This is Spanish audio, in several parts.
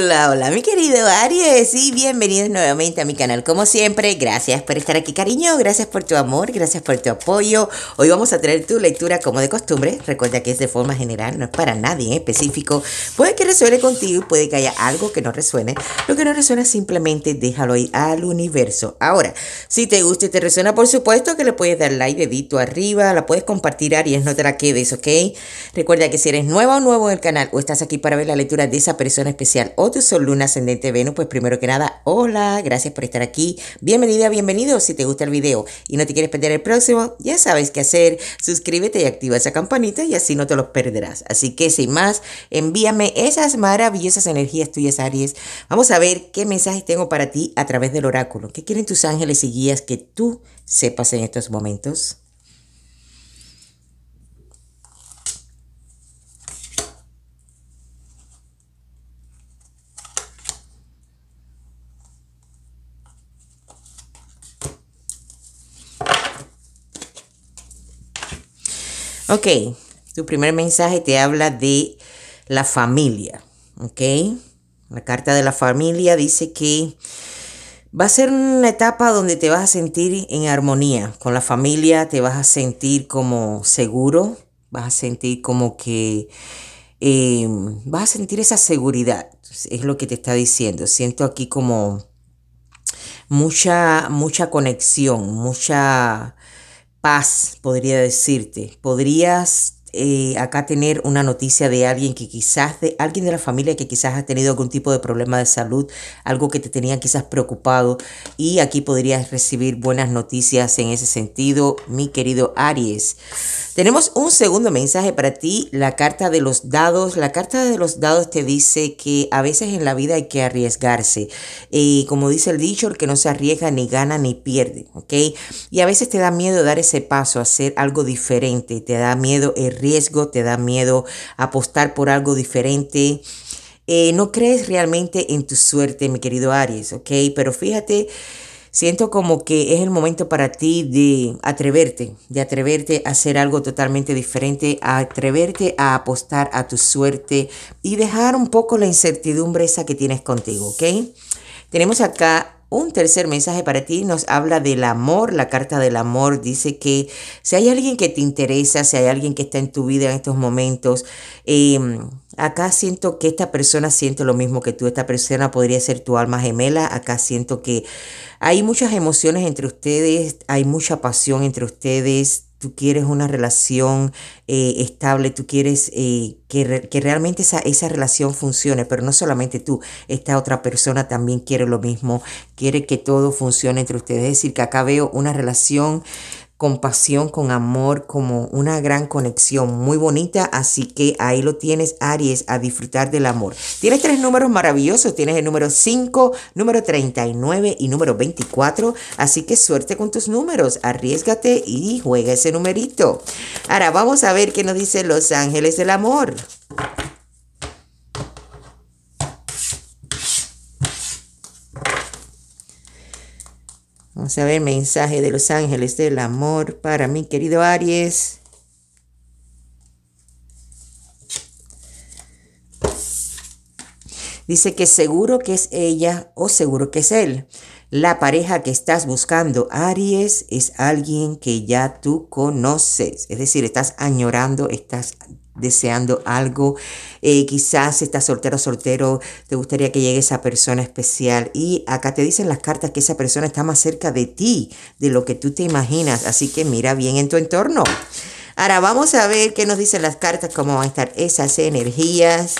Hola, hola mi querido Aries y bienvenidos nuevamente a mi canal como siempre, gracias por estar aquí cariño, gracias por tu amor, gracias por tu apoyo, hoy vamos a traer tu lectura como de costumbre, recuerda que es de forma general, no es para nadie en específico, puede que resuene contigo y puede que haya algo que no resuene, lo que no resuena simplemente déjalo ir al universo, ahora, si te gusta y te resuena por supuesto que le puedes dar like, dedito arriba, la puedes compartir Aries, no te la quedes, ok, recuerda que si eres nueva o nuevo en el canal o estás aquí para ver la lectura de esa persona especial, o tu sol luna ascendente Venus, pues primero que nada, hola, gracias por estar aquí. Bienvenida, bienvenido. Si te gusta el video y no te quieres perder el próximo, ya sabes qué hacer. Suscríbete y activa esa campanita y así no te los perderás. Así que sin más, envíame esas maravillosas energías tuyas, Aries. Vamos a ver qué mensajes tengo para ti a través del oráculo. ¿Qué quieren tus ángeles y guías que tú sepas en estos momentos? Ok, tu primer mensaje te habla de la familia, ok. La carta de la familia dice que va a ser una etapa donde te vas a sentir en armonía con la familia, te vas a sentir como seguro, vas a sentir como que eh, vas a sentir esa seguridad, es lo que te está diciendo. Siento aquí como mucha, mucha conexión, mucha paz, podría decirte. Podrías eh, acá tener una noticia de alguien que quizás, de alguien de la familia que quizás ha tenido algún tipo de problema de salud, algo que te tenía quizás preocupado y aquí podrías recibir buenas noticias en ese sentido, mi querido Aries. Tenemos un segundo mensaje para ti, la carta de los dados. La carta de los dados te dice que a veces en la vida hay que arriesgarse. Y eh, como dice el dicho, el que no se arriesga ni gana ni pierde, ¿ok? Y a veces te da miedo dar ese paso, hacer algo diferente, te da miedo riesgo, te da miedo apostar por algo diferente. Eh, no crees realmente en tu suerte, mi querido Aries, ¿ok? Pero fíjate, siento como que es el momento para ti de atreverte, de atreverte a hacer algo totalmente diferente, a atreverte a apostar a tu suerte y dejar un poco la incertidumbre esa que tienes contigo, ¿ok? Tenemos acá un tercer mensaje para ti nos habla del amor. La carta del amor dice que si hay alguien que te interesa, si hay alguien que está en tu vida en estos momentos, em, acá siento que esta persona siente lo mismo que tú. Esta persona podría ser tu alma gemela. Acá siento que hay muchas emociones entre ustedes, hay mucha pasión entre ustedes tú quieres una relación eh, estable, tú quieres eh, que, realmente esa, esa relación funcione, pero no solamente tú, esta otra persona también quiere lo mismo, quiere que todo funcione entre ustedes. Es decir, que acá veo una relación compasión, con amor, como una gran conexión muy bonita. Así que ahí lo tienes, Aries, a disfrutar del amor. Tienes tres números maravillosos. Tienes el número 5, número 39 y número 24. Así que suerte con tus números. Arriesgate y juega ese numerito. Ahora vamos a ver qué nos dice los ángeles del amor. Vamos a ver mensaje de los ángeles del amor para mi querido Aries. Dice que seguro que es ella o seguro que es él. La pareja que estás buscando, Aries, es alguien que ya tú conoces. Es decir, estás añorando, estás deseando algo. Eh, quizás estás soltero, soltero, te gustaría que llegue esa persona especial. Y acá te dicen las cartas que esa persona está más cerca de ti, de lo que tú te imaginas. Así que mira bien en tu entorno. Ahora vamos a ver qué nos dicen las cartas, cómo van a estar esas energías.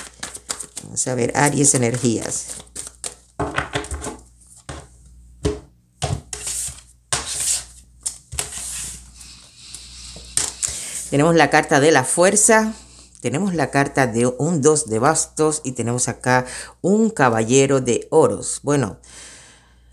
Vamos a ver, Aries, energías. Tenemos la carta de la fuerza, tenemos la carta de un 2 de bastos y tenemos acá un caballero de oros. Bueno,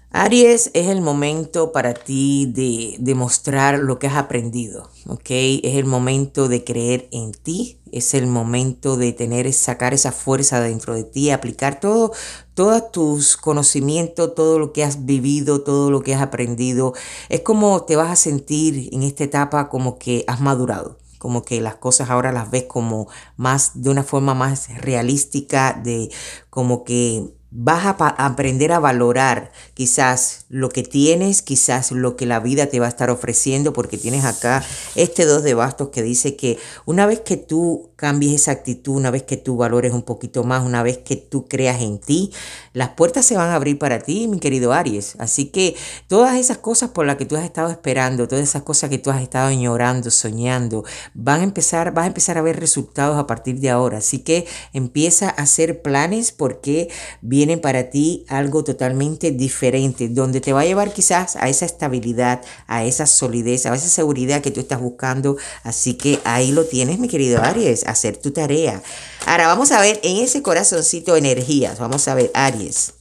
Aries, es el momento para ti de demostrar lo que has aprendido, ¿ok? Es el momento de creer en ti, es el momento de tener, sacar esa fuerza dentro de ti, aplicar todo, todos tus conocimientos, todo lo que has vivido, todo lo que has aprendido. Es como te vas a sentir en esta etapa como que has madurado como que las cosas ahora las ves como más de una forma más realística, de como que vas a aprender a valorar quizás lo que tienes, quizás lo que la vida te va a estar ofreciendo, porque tienes acá este dos de bastos que dice que una vez que tú cambies esa actitud, una vez que tú valores un poquito más, una vez que tú creas en ti, las puertas se van a abrir para ti, mi querido Aries. Así que todas esas cosas por las que tú has estado esperando, todas esas cosas que tú has estado ignorando, soñando, van a empezar, vas a empezar a ver resultados a partir de ahora. Así que empieza a hacer planes porque tienen para ti algo totalmente diferente, donde te va a llevar quizás a esa estabilidad, a esa solidez, a esa seguridad que tú estás buscando. Así que ahí lo tienes, mi querido Aries, hacer tu tarea. Ahora vamos a ver en ese corazoncito energías, vamos a ver Aries.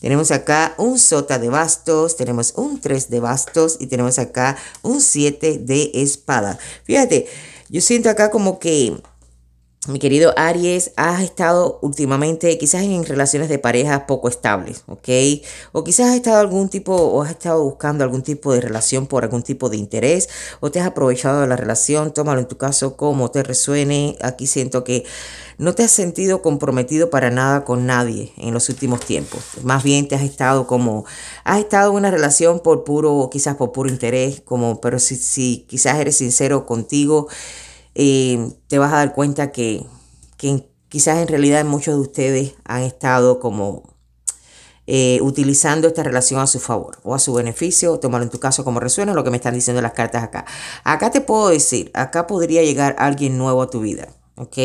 Tenemos acá un sota de bastos, tenemos un 3 de bastos y tenemos acá un 7 de espada. Fíjate, yo siento acá como que mi querido Aries, has estado últimamente quizás en relaciones de parejas poco estables, ¿ok? O quizás has estado algún tipo, o has estado buscando algún tipo de relación por algún tipo de interés, o te has aprovechado de la relación, tómalo en tu caso como te resuene. Aquí siento que no te has sentido comprometido para nada con nadie en los últimos tiempos. Más bien te has estado como, has estado en una relación por puro, quizás por puro interés, como, pero si quizás eres sincero contigo eh, te vas a dar cuenta que, quizás en realidad muchos de ustedes han estado como eh, utilizando esta relación a su favor o a su beneficio, tomarlo en tu caso como resuena lo que me están diciendo las cartas acá. Acá te puedo decir, acá podría llegar alguien nuevo a tu vida, ¿ok?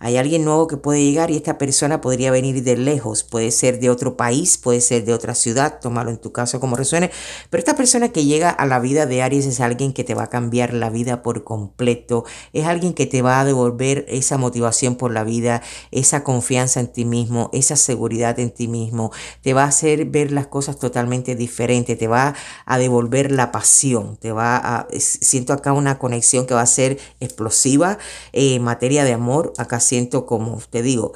Hay alguien nuevo que puede llegar y esta persona podría venir de lejos, puede ser de otro país, puede ser de otra ciudad, tómalo en tu caso como resuene, pero esta persona que llega a la vida de Aries es alguien que te va a cambiar la vida por completo, es alguien que te va a devolver esa motivación por la vida, esa confianza en ti mismo, esa seguridad en ti mismo, te va a hacer ver las cosas totalmente diferentes, te va a devolver la pasión, te va a, siento acá una conexión que va a ser explosiva en eh, materia de amor, acá siento como te digo,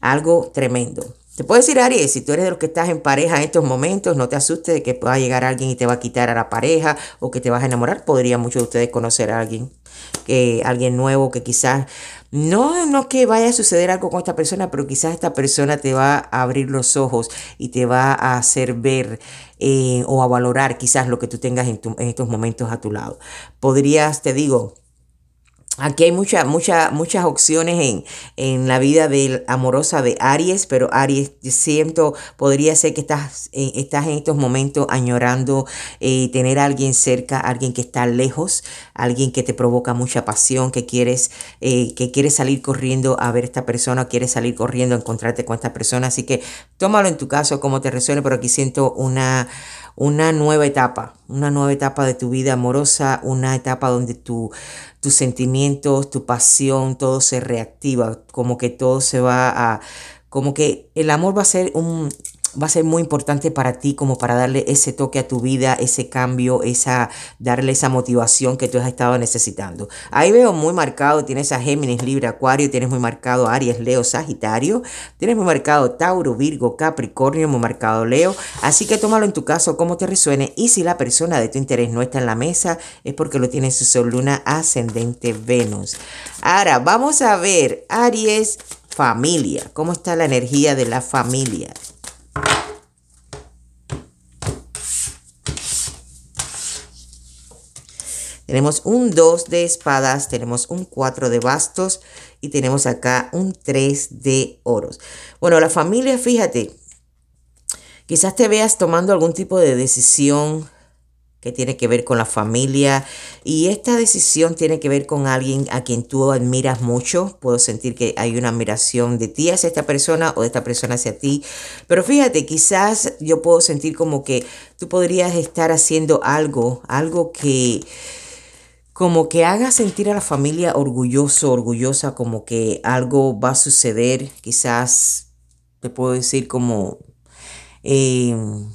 algo tremendo. Te puedo decir, Aries, si tú eres de los que estás en pareja en estos momentos, no te asustes de que pueda llegar alguien y te va a quitar a la pareja o que te vas a enamorar. Podría muchos de ustedes conocer a alguien, que, alguien nuevo que quizás no, no que vaya a suceder algo con esta persona, pero quizás esta persona te va a abrir los ojos y te va a hacer ver eh, o a valorar quizás lo que tú tengas en estos momentos a tu lado. Podrías, te digo, Aquí hay muchas muchas muchas opciones en, en la vida del amorosa de Aries, pero Aries, siento, podría ser que estás, eh, estás en estos momentos añorando eh, tener a alguien cerca, alguien que está lejos, alguien que te provoca mucha pasión, que quieres, eh, que quieres salir corriendo a ver a esta persona, quieres salir corriendo a encontrarte con esta persona. Así que tómalo en tu caso, como te resuene pero aquí siento una una nueva etapa, una nueva etapa de tu vida amorosa, una etapa donde tu, tus sentimientos, tu pasión, todo se reactiva, como que todo se va a, como que el amor va a ser un, va a ser muy importante para ti como para darle ese toque a tu vida, ese cambio, esa, darle esa motivación que tú has estado necesitando. Ahí veo muy marcado, tienes a Géminis, Libra, Acuario, tienes muy marcado Aries, Leo, Sagitario, tienes muy marcado Tauro, Virgo, Capricornio, muy marcado Leo. Así que tómalo en tu caso como te resuene y si la persona de tu interés no está en la mesa es porque lo tiene su sol luna ascendente Venus. Ahora vamos a ver Aries familia, cómo está la energía de la familia. Tenemos un 2 de espadas, tenemos un 4 de bastos y tenemos acá un 3 de oros. Bueno, la familia, fíjate, quizás te veas tomando algún tipo de decisión que tiene que ver con la familia. Y esta decisión tiene que ver con alguien a quien tú admiras mucho. Puedo sentir que hay una admiración de ti hacia esta persona o de esta persona hacia ti. Pero fíjate, quizás yo puedo sentir como que tú podrías estar haciendo algo, algo que como que haga sentir a la familia orgulloso, orgullosa, como que algo va a suceder. Quizás te puedo decir como... Em,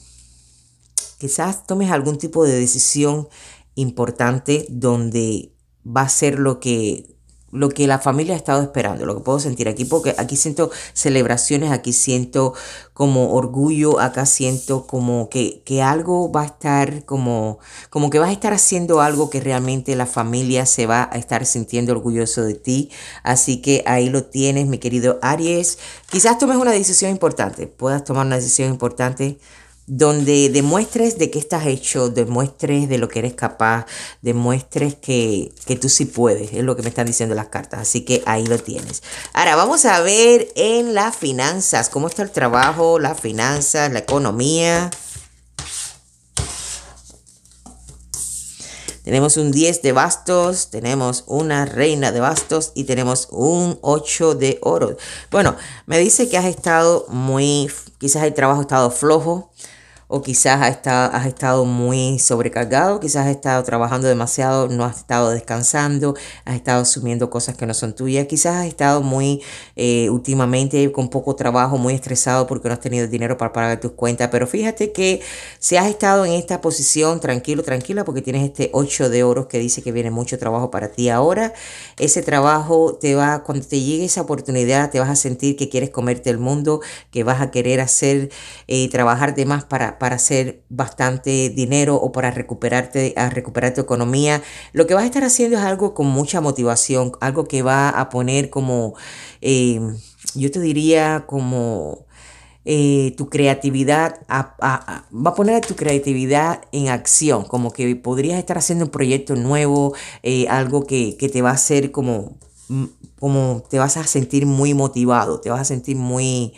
quizás tomes algún tipo de decisión importante donde va a ser lo que lo que la familia ha estado esperando, lo que puedo sentir aquí, porque aquí siento celebraciones, aquí siento como orgullo, acá siento como que, que, algo va a estar como, como que vas a estar haciendo algo que realmente la familia se va a estar sintiendo orgulloso de ti. Así que ahí lo tienes, mi querido Aries. Quizás tomes una decisión importante, puedas tomar una decisión importante donde demuestres de qué estás hecho, demuestres de lo que eres capaz, demuestres que, tú sí puedes, es lo que me están diciendo las cartas, así que ahí lo tienes. Ahora vamos a ver en las finanzas, cómo está el trabajo, las finanzas, la economía. Tenemos un 10 de bastos, tenemos una reina de bastos y tenemos un 8 de oro. Bueno, me dice que has estado muy, quizás el trabajo ha estado flojo, o quizás has estado, has estado muy sobrecargado, quizás has estado trabajando demasiado, no has estado descansando, has estado asumiendo cosas que no son tuyas, quizás has estado muy eh, últimamente con poco trabajo, muy estresado porque no has tenido dinero para pagar tus cuentas, pero fíjate que si has estado en esta posición tranquilo, tranquila, porque tienes este 8 de oros que dice que viene mucho trabajo para ti ahora, ese trabajo te va, cuando te llegue esa oportunidad, te vas a sentir que quieres comerte el mundo, que vas a querer hacer, y eh, trabajar de más para para hacer bastante dinero o para recuperarte, a recuperar tu economía. Lo que vas a estar haciendo es algo con mucha motivación, algo que va a poner como, eh, yo te diría como... Eh, tu creatividad, va a poner a tu creatividad en acción, como que podrías estar haciendo un proyecto nuevo, eh, algo que, que, te va a hacer como, mm, como te vas a sentir muy motivado, te vas a sentir muy,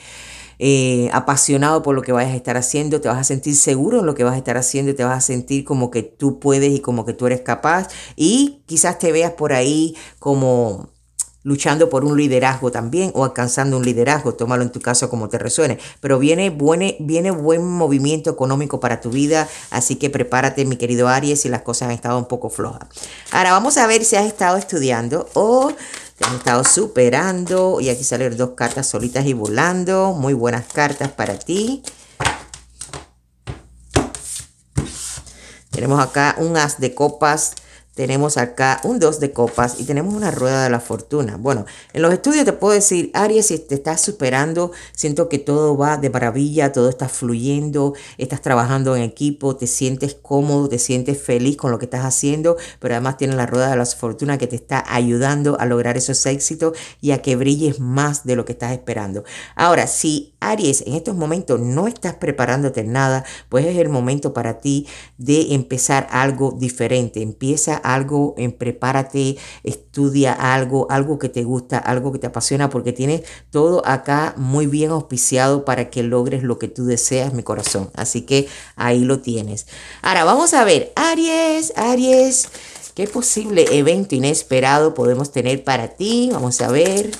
eh, apasionado por lo que vayas a estar haciendo, te vas a sentir seguro en lo que vas a estar haciendo te vas a sentir como que tú puedes y como que tú eres capaz y quizás te veas por ahí como luchando por un liderazgo también o alcanzando un liderazgo, tómalo en tu caso como te resuene, pero viene, buen, viene buen movimiento económico para tu vida, así que prepárate mi querido Aries si las cosas han estado un poco flojas. Ahora vamos a ver si has estado estudiando o estado superando. Y aquí salen dos cartas solitas y volando. Muy buenas cartas para ti. Tenemos acá un as de copas tenemos acá un 2 de copas y tenemos una rueda de la fortuna. Bueno, en los estudios te puedo decir, Aries, si te estás superando, siento que todo va de maravilla, todo está fluyendo, estás trabajando en equipo, te sientes cómodo, te sientes feliz con lo que estás haciendo, pero además tienes la rueda de la fortuna que te está ayudando a lograr esos éxitos y a que brilles más de lo que estás esperando. Ahora, si Aries en estos momentos no estás preparándote nada, pues es el momento para ti de empezar algo diferente. Empieza algo en prepárate, estudia algo, algo que te gusta, algo que te apasiona, porque tienes todo acá muy bien auspiciado para que logres lo que tú deseas, mi corazón. Así que ahí lo tienes. Ahora vamos a ver, Aries, Aries, ¿qué posible evento inesperado podemos tener para ti? Vamos a ver.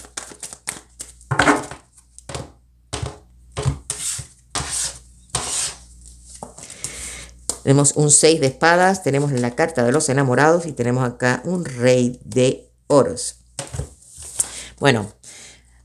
Tenemos un 6 de espadas, tenemos la carta de los enamorados y tenemos acá un rey de oros. Bueno,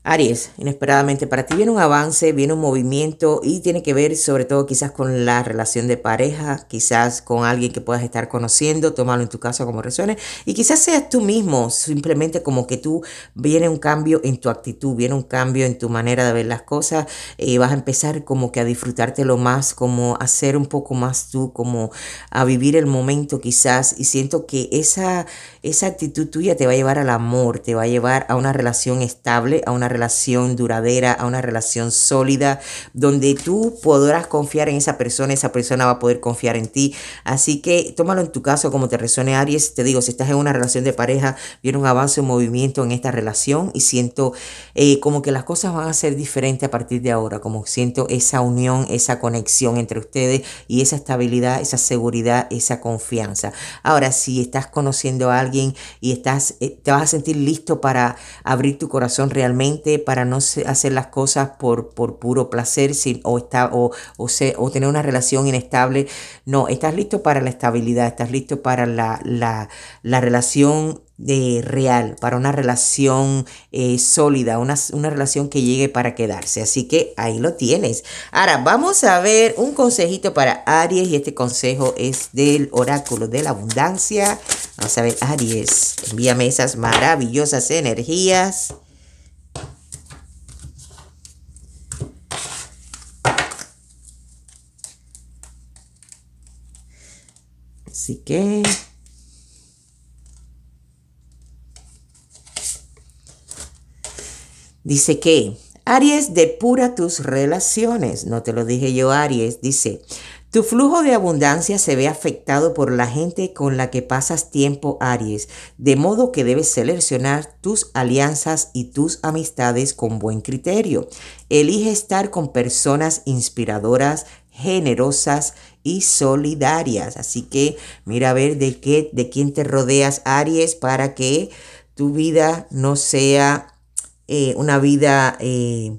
Aries, inesperadamente para ti viene un avance, viene un movimiento y tiene que ver sobre todo quizás con la relación de pareja, quizás con alguien que puedas estar conociendo, tómalo en tu caso como resuene, y quizás seas tú mismo, simplemente como que tú viene un cambio en tu actitud, viene un cambio en tu manera de ver las cosas, y eh, vas a empezar como que a disfrutártelo más, como a ser un poco más tú, como a vivir el momento quizás, y siento que esa, esa actitud tuya te va a llevar al amor, te va a llevar a una relación estable, a una relación relación duradera, a una relación sólida, donde tú podrás confiar en esa persona, esa persona va a poder confiar en ti. Así que tómalo en tu caso como te resuene Aries. Te digo, si estás en una relación de pareja, viene un avance, un movimiento en esta relación y siento eh, como que las cosas van a ser diferentes a partir de ahora, como siento esa unión, esa conexión entre ustedes y esa estabilidad, esa seguridad, esa confianza. Ahora, si estás conociendo a alguien y estás, eh, te vas a sentir listo para abrir tu corazón realmente, para no hacer las cosas por, puro placer sin, o, o, tener una relación inestable. No, estás listo para la estabilidad, estás listo para la, relación de eh, real, para una relación eh, sólida, una, una, relación que llegue para quedarse. Así que ahí lo tienes. Ahora vamos a ver un consejito para Aries y este consejo es del oráculo de la abundancia. Vamos a ver, Aries, envíame esas maravillosas energías. Así que... Dice que, Aries, depura tus relaciones. No te lo dije yo, Aries. Dice, tu flujo de abundancia se ve afectado por la gente con la que pasas tiempo, Aries, de modo que debes seleccionar tus alianzas y tus amistades con buen criterio. Elige estar con personas inspiradoras, generosas, y solidarias. Así que mira a ver de qué, de quién te rodeas, Aries, para que tu vida no sea eh, una vida eh,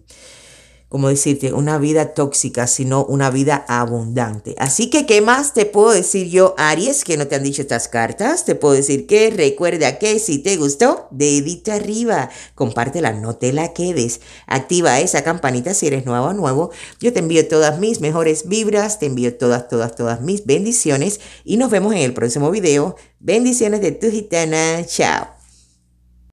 como decirte, una vida tóxica, sino una vida abundante. Así que, ¿qué más te puedo decir yo, Aries, que no te han dicho estas cartas? Te puedo decir que recuerda que si te gustó, dedito arriba, compártela, no te la quedes. Activa esa campanita si eres nuevo o nuevo. Yo te envío todas mis mejores vibras, te envío todas, todas, todas mis bendiciones y nos vemos en el próximo video. Bendiciones de tu gitana. Chao.